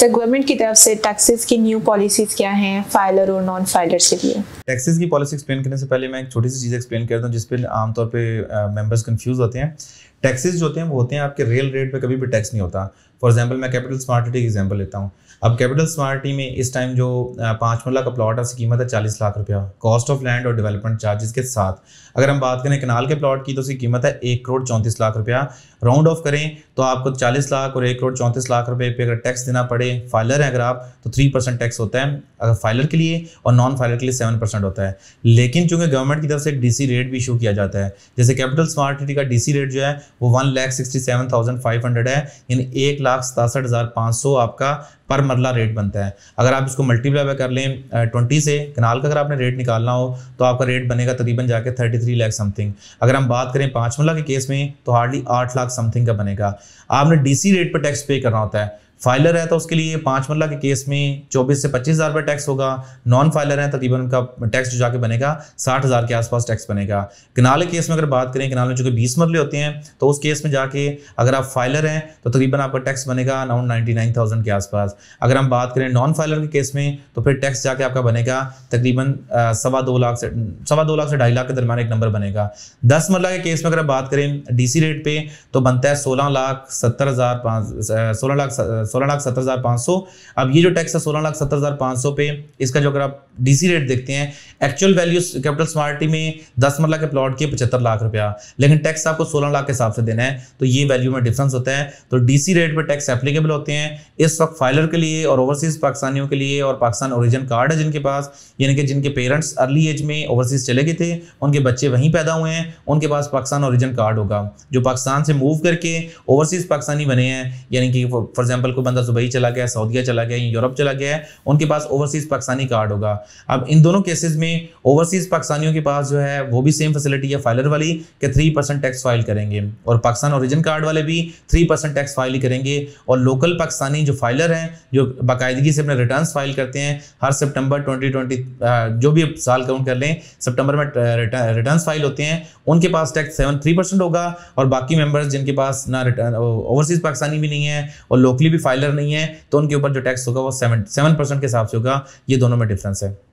sir government की तरफ से टैक्सेस की न्यू पॉलिसीज क्या हैं फाइलर और नॉन फाइलर से लिए टैक्सेस की पॉलिसी एक्सप्लेन करने से पहले मैं एक छोटी सी चीज़ एक्सप्लेन करता हूँ जिसपे आमतौर पर मेंबर्स कन्फ्यूज होते हैं टैक्सेस जो होते हैं वो होते हैं आपके रियल रेट पर कभी भी टैक्स नहीं होता फॉर एग्जाम्पल मैं कैपिटल स्मार्ट सिटी एग्जाम्पल लेता हूँ अब कैपिटल स्मार्ट e में इस टाइम जो पाँच मल्ला का प्लॉट है उसकी कीमत है चालीस लाख रुपया कॉस्ट ऑफ लैंड और डेवलपमेंट चार्जेस के साथ अगर हम बात करें कनाल के प्लॉट की तो उसकी कीमत है एक करोड़ चौंतीस लाख रुपया राउंड ऑफ करें तो आपको चालीस लाख और एक करोड़ चौंतीस लाख रुपये पे अगर टैक्स देना पड़े फाइलर है अगर आप तो थ्री परसेंट टैक्स होता है अगर फाइलर के लिए और नॉन फाइलर के लिए सेवन परसेंट होता है लेकिन चूंकि गवर्नमेंट की तरफ से डीसी रेट भी इशू किया जाता है जैसे कैपिटल स्मार्ट सिटी का डीसी रेट जो है वो one lakh sixty seven thousand five hundred है यानी एक लाख सतासठ हज़ार पाँच सौ आपका पर मरला रेट बनता है अगर आप इसको मल्टीप्लाई कर लें ट्वेंटी से कनाल का अगर आपने रेट निकालना हो तो आपका रेट बनेगा तरीबन जाके थर्टी थ्री लैख समथिंग अगर हम बात करें पाँच मरला के केस में तो हार्डली आठ लाख समथिंग का बनेगा आपने डी रेट पर टैक्स पे करना होता है फाइलर है तो उसके लिए पाँच मरला के केस में चौबीस से पच्चीस हज़ार रुपये टैक्स होगा नॉन फाइलर है तकरीबन उनका टैक्स जो जाके बनेगा साठ हज़ार के आसपास टैक्स बनेगा किनाल केस में अगर बात करें किनाल में चूँकि बीस मरले होते हैं तो उस केस में जाके अगर आप फाइलर हैं तो तकरीबन आपका टैक्स बनेगा अराउंड नाइन्टी नाइन थाउजेंड के आसपास अगर हम बात करें नॉन फाइलर के केस में तो फिर टैक्स जाके आपका बनेगा तकरीबन सवा दो लाख से सवा दो लाख से ढाई लाख के दरमियान एक नंबर बनेगा दस मरला के केस में अगर बात करें डी रेट पर तो बनता है सोलह लाख सत्तर हज़ार पाँच सोलह लाख सोलह लाख सत्तर हज़ार पाँच सौ अब ये जो टैक्स है सोलह लाख सत्तर हज़ार पाँच सौ पे इसका जो अगर आप डीसी रेट देखते हैं एक्चुअल वैल्यू कैपिटल स्मार्टी में दस मरला के प्लॉट के पचहत्तर लाख रुपया लेकिन टैक्स आपको सोलह लाख के हिसाब से देना है तो ये वैल्यू में डिफरेंस होता है तो डीसी रेट पर टैक्स एप्लीकेबल होते हैं इस वक्त फाइलर के लिए और ओवरसीज पाकिस्तानियों के लिए और पाकिस्तान ओरिजिन कार्ड है जिनके पास यानी कि जिनके पेरेंट्स अर्ली एज में ओवरसीज चले गए थे उनके बच्चे वहीं पैदा हुए हैं उनके पास पाकिस्तान ओरिजिन कार्ड होगा जो पाकिस्तान से मूव करके ओवरसीज पाकिस्तानी बने हैं यानी कि फॉर एग्जाम्पल कोई बंदा दुबई चला गया सऊदिया चला गया यूरोप चला गया है उनके पास ओवरसीज़ पाकिस्तानी कार्ड होगा अब इन दोनों केसेज में ओवरसीज़ पाकिस्तानियों के पास जो है वो भी सेम फैसिलिटी है फाइलर वाली कि थ्री टैक्स फाइल करेंगे और पाकिस्तान ओरिजिन कार्ड वाले भी थ्री टैक्स फाइल ही करेंगे और लोकल पाकिस्तानी जो फाइलर हैं जो बाकायदगी से अपने रिटर्न फाइल करते हैं हर सेप्टेम्बर ट्वेंटी जो भी साल काउंट कर लें सेप्टेम्बर में रिटर्न फाइल होते हैं उनके पास टैक्स सेवन थ्री परसेंट होगा और बाकी मेंबर्स जिनके पास ना रिटर्न ओवरसीज़ पाकिस्तानी भी नहीं है और लोकली भी फाइलर नहीं है तो उनके ऊपर जो टैक्स होगा वो सेवन सेवन परसेंट के हिसाब से होगा ये दोनों में डिफरेंस है